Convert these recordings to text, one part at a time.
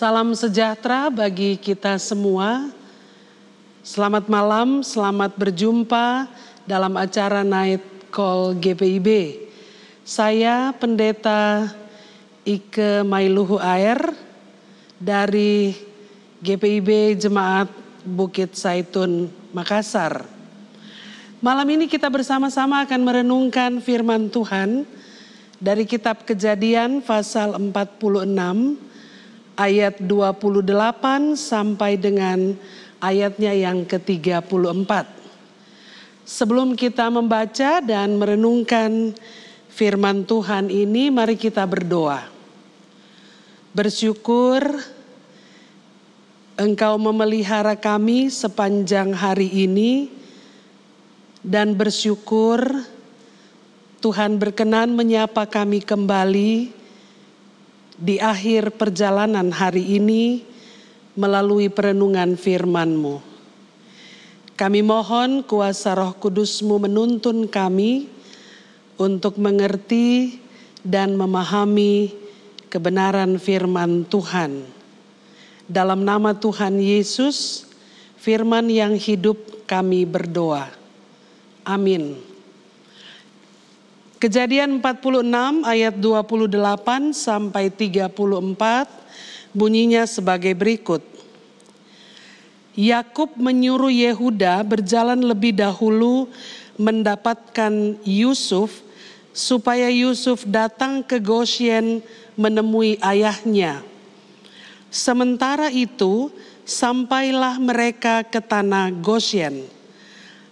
Salam sejahtera bagi kita semua. Selamat malam, selamat berjumpa dalam acara Night Call GPIB. Saya Pendeta Ike Mailuhu Air dari GPIB Jemaat Bukit Saitun, Makassar. Malam ini kita bersama-sama akan merenungkan firman Tuhan dari kitab Kejadian pasal 46 ayat 28 sampai dengan ayatnya yang ke-34. Sebelum kita membaca dan merenungkan firman Tuhan ini, mari kita berdoa. Bersyukur Engkau memelihara kami sepanjang hari ini dan bersyukur Tuhan berkenan menyapa kami kembali di akhir perjalanan hari ini melalui perenungan firman-Mu. Kami mohon kuasa roh kudus-Mu menuntun kami untuk mengerti dan memahami kebenaran firman Tuhan. Dalam nama Tuhan Yesus, firman yang hidup kami berdoa. Amin. Kejadian 46 ayat 28 sampai 34 bunyinya sebagai berikut. Yakub menyuruh Yehuda berjalan lebih dahulu mendapatkan Yusuf supaya Yusuf datang ke Goshen menemui ayahnya. Sementara itu, sampailah mereka ke tanah Goshen.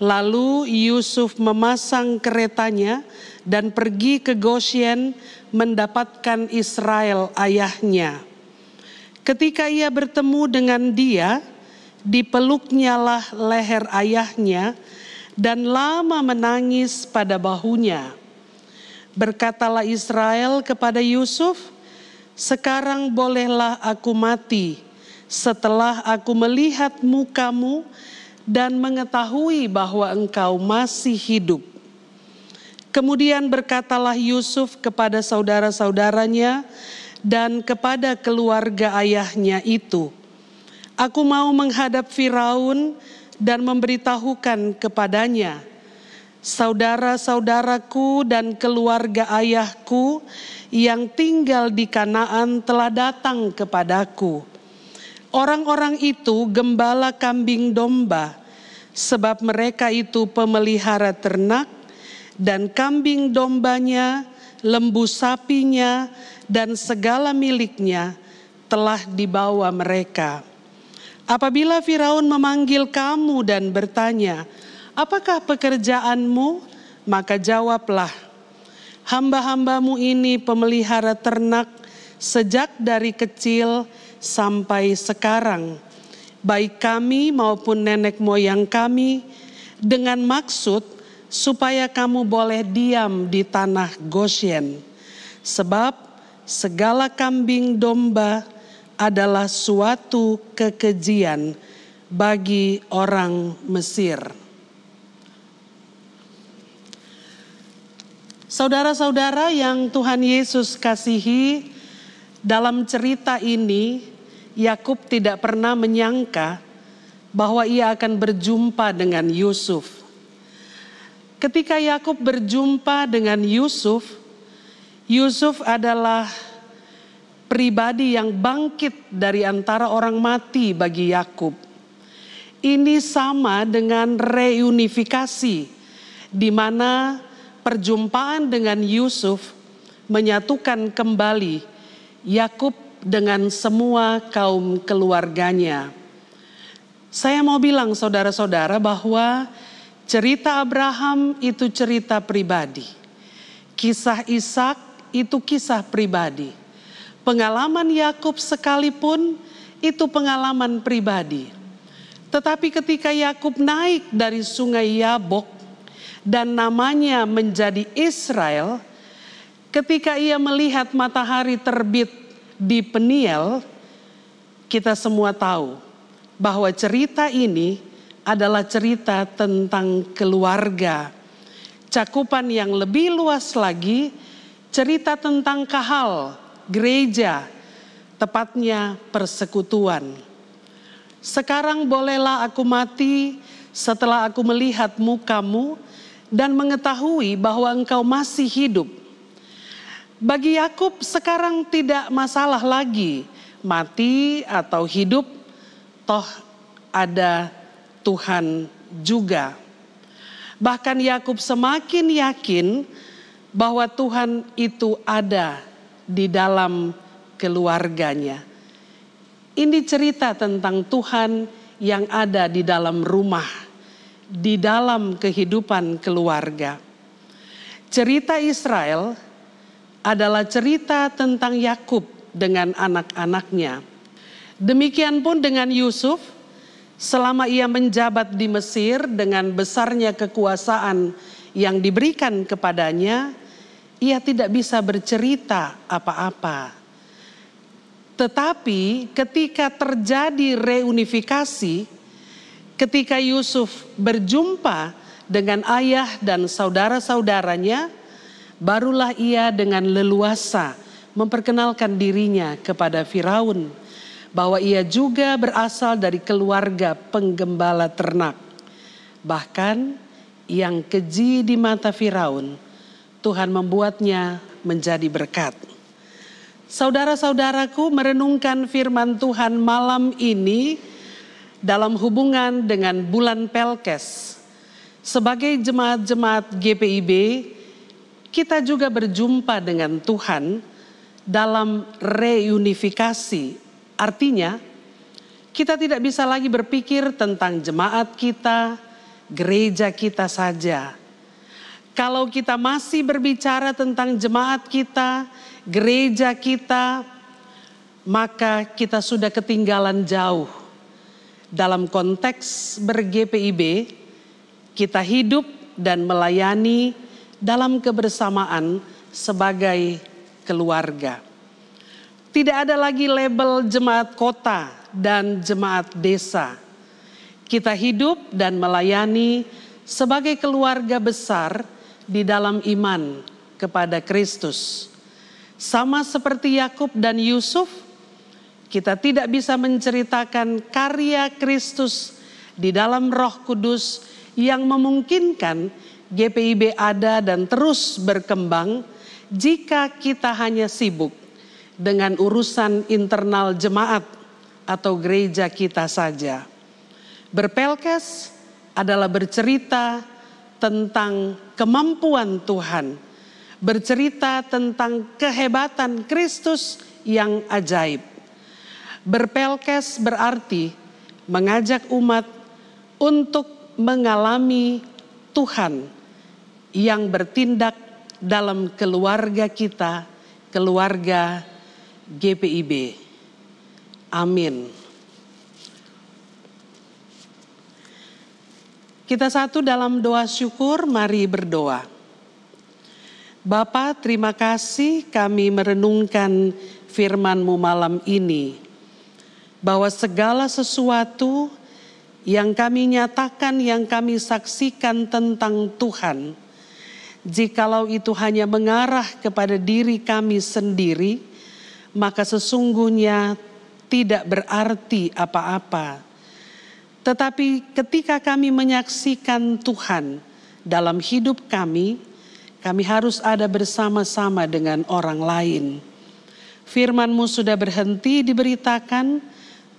Lalu Yusuf memasang keretanya dan pergi ke Goshen mendapatkan Israel ayahnya. Ketika ia bertemu dengan dia, dipeluknyalah leher ayahnya dan lama menangis pada bahunya. Berkatalah Israel kepada Yusuf, "Sekarang bolehlah aku mati setelah aku melihat mukamu." dan mengetahui bahwa engkau masih hidup. Kemudian berkatalah Yusuf kepada saudara-saudaranya dan kepada keluarga ayahnya itu, "Aku mau menghadap Firaun dan memberitahukan kepadanya, saudara-saudaraku dan keluarga ayahku yang tinggal di Kanaan telah datang kepadaku." Orang-orang itu gembala kambing domba sebab mereka itu pemelihara ternak dan kambing dombanya, lembu sapinya, dan segala miliknya telah dibawa mereka. Apabila Firaun memanggil kamu dan bertanya, "Apakah pekerjaanmu?" maka jawablah, "Hamba-hambamu ini pemelihara ternak sejak dari kecil sampai sekarang." baik kami maupun nenek moyang kami, dengan maksud supaya kamu boleh diam di tanah Goshen, sebab segala kambing domba adalah suatu kekejian bagi orang Mesir. Saudara-saudara yang Tuhan Yesus kasihi, dalam cerita ini Yakub tidak pernah menyangka bahwa ia akan berjumpa dengan Yusuf. Ketika Yakub berjumpa dengan Yusuf, Yusuf adalah pribadi yang bangkit dari antara orang mati bagi Yakub. Ini sama dengan reunifikasi, di mana perjumpaan dengan Yusuf menyatukan kembali Yakub dengan semua kaum keluarganya. Saya mau bilang, saudara-saudara, bahwa cerita Abraham itu cerita pribadi, kisah Ishak itu kisah pribadi, pengalaman Yakub sekalipun itu pengalaman pribadi. Tetapi ketika Yakub naik dari sungai Yabok dan namanya menjadi Israel, ketika ia melihat matahari terbit di Peniel kita semua tahu bahwa cerita ini adalah cerita tentang keluarga. Cakupan yang lebih luas lagi cerita tentang kahal, gereja, tepatnya persekutuan. Sekarang bolehlah aku mati setelah aku melihat mukamu dan mengetahui bahwa engkau masih hidup bagi Yakub sekarang tidak masalah lagi mati atau hidup, toh ada Tuhan juga. Bahkan Yakub semakin yakin bahwa Tuhan itu ada di dalam keluarganya. Ini cerita tentang Tuhan yang ada di dalam rumah, di dalam kehidupan keluarga. Cerita Israel adalah cerita tentang Yakub dengan anak-anaknya. Demikian pun dengan Yusuf, selama ia menjabat di Mesir dengan besarnya kekuasaan yang diberikan kepadanya, ia tidak bisa bercerita apa-apa. Tetapi ketika terjadi reunifikasi, ketika Yusuf berjumpa dengan ayah dan saudara-saudaranya, barulah ia dengan leluasa memperkenalkan dirinya kepada Firaun bahwa ia juga berasal dari keluarga penggembala ternak. Bahkan yang keji di mata Firaun, Tuhan membuatnya menjadi berkat. Saudara-saudaraku merenungkan firman Tuhan malam ini dalam hubungan dengan bulan Pelkes. Sebagai jemaat-jemaat GPIB, kita juga berjumpa dengan Tuhan dalam reunifikasi. Artinya, kita tidak bisa lagi berpikir tentang jemaat kita, gereja kita saja. Kalau kita masih berbicara tentang jemaat kita, gereja kita, maka kita sudah ketinggalan jauh. Dalam konteks ber-GPIB, kita hidup dan melayani dalam kebersamaan sebagai keluarga. Tidak ada lagi label jemaat kota dan jemaat desa. Kita hidup dan melayani sebagai keluarga besar di dalam iman kepada Kristus. Sama seperti Yakub dan Yusuf, kita tidak bisa menceritakan karya Kristus di dalam Roh Kudus yang memungkinkan GPIB ada dan terus berkembang jika kita hanya sibuk dengan urusan internal jemaat atau gereja kita saja. Berpelkes adalah bercerita tentang kemampuan Tuhan, bercerita tentang kehebatan Kristus yang ajaib. Berpelkes berarti mengajak umat untuk mengalami Tuhan yang bertindak dalam keluarga kita, keluarga GPIB. Amin. Kita satu dalam doa syukur, mari berdoa. Bapa, terima kasih kami merenungkan firman-Mu malam ini. Bahwa segala sesuatu yang kami nyatakan, yang kami saksikan tentang Tuhan, Jikalau itu hanya mengarah kepada diri kami sendiri, maka sesungguhnya tidak berarti apa-apa. Tetapi ketika kami menyaksikan Tuhan dalam hidup kami, kami harus ada bersama-sama dengan orang lain. FirmanMu sudah berhenti diberitakan,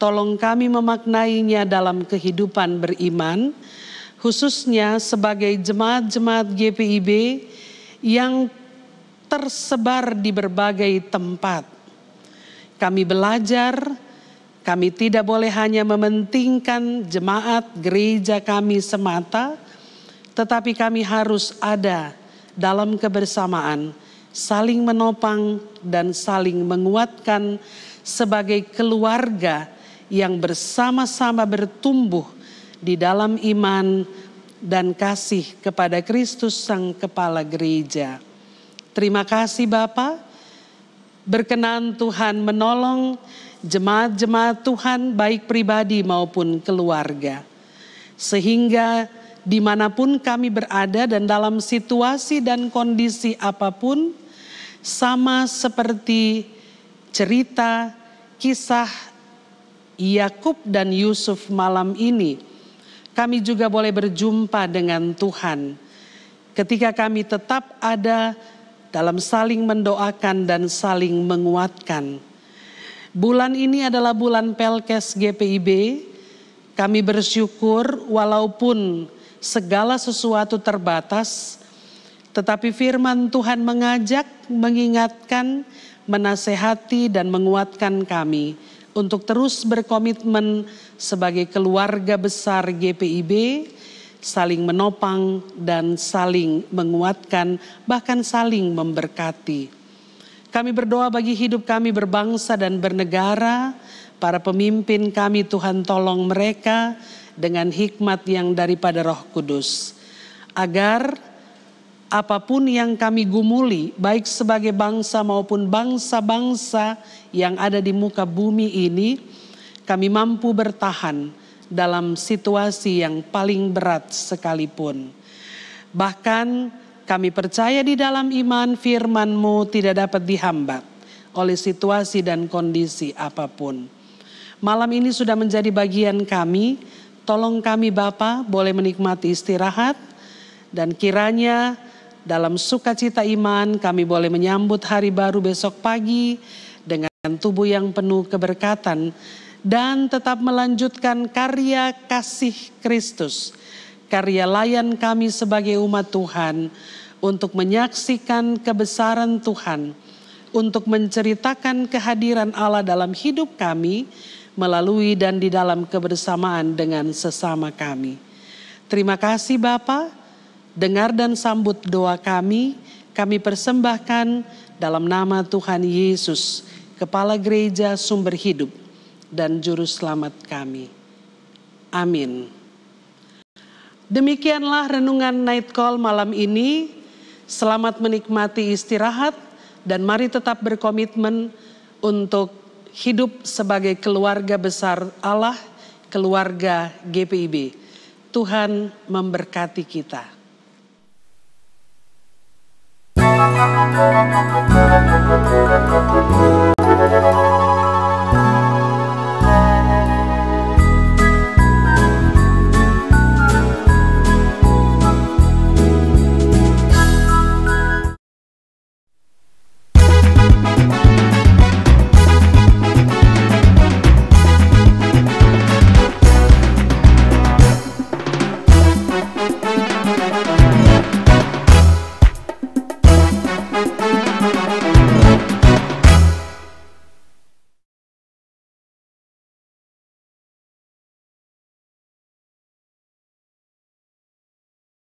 tolong kami memaknainya dalam kehidupan beriman khususnya sebagai jemaat-jemaat GPIB yang tersebar di berbagai tempat. Kami belajar, kami tidak boleh hanya mementingkan jemaat gereja kami semata, tetapi kami harus ada dalam kebersamaan, saling menopang dan saling menguatkan sebagai keluarga yang bersama-sama bertumbuh di dalam iman dan kasih kepada Kristus Sang Kepala Gereja. Terima kasih Bapa. Berkenan Tuhan menolong jemaat-jemaat Tuhan baik pribadi maupun keluarga. Sehingga dimanapun kami berada dan dalam situasi dan kondisi apapun, sama seperti cerita kisah Yakub dan Yusuf malam ini – kami juga boleh berjumpa dengan Tuhan. Ketika kami tetap ada dalam saling mendoakan dan saling menguatkan. Bulan ini adalah bulan Pelkes GPIB. Kami bersyukur walaupun segala sesuatu terbatas, tetapi firman Tuhan mengajak, mengingatkan, menasehati dan menguatkan kami untuk terus berkomitmen sebagai keluarga besar GPIB saling menopang dan saling menguatkan bahkan saling memberkati. Kami berdoa bagi hidup kami berbangsa dan bernegara, para pemimpin kami Tuhan tolong mereka dengan hikmat yang daripada Roh Kudus. Agar apapun yang kami gumuli, baik sebagai bangsa maupun bangsa-bangsa yang ada di muka bumi ini, kami mampu bertahan dalam situasi yang paling berat sekalipun. Bahkan kami percaya di dalam iman firman-Mu tidak dapat dihambat oleh situasi dan kondisi apapun. Malam ini sudah menjadi bagian kami, tolong kami Bapa boleh menikmati istirahat dan kiranya dalam sukacita iman kami boleh menyambut hari baru besok pagi dengan tubuh yang penuh keberkatan dan tetap melanjutkan karya kasih Kristus, karya layan kami sebagai umat Tuhan untuk menyaksikan kebesaran Tuhan, untuk menceritakan kehadiran Allah dalam hidup kami melalui dan di dalam kebersamaan dengan sesama kami. Terima kasih Bapa, dengar dan sambut doa kami, kami persembahkan dalam nama Tuhan Yesus, Kepala Gereja Sumber Hidup dan Juru Selamat kami. Amin. Demikianlah renungan night call malam ini. Selamat menikmati istirahat dan mari tetap berkomitmen untuk hidup sebagai keluarga besar Allah, keluarga GPIB. Tuhan memberkati kita. Thank you.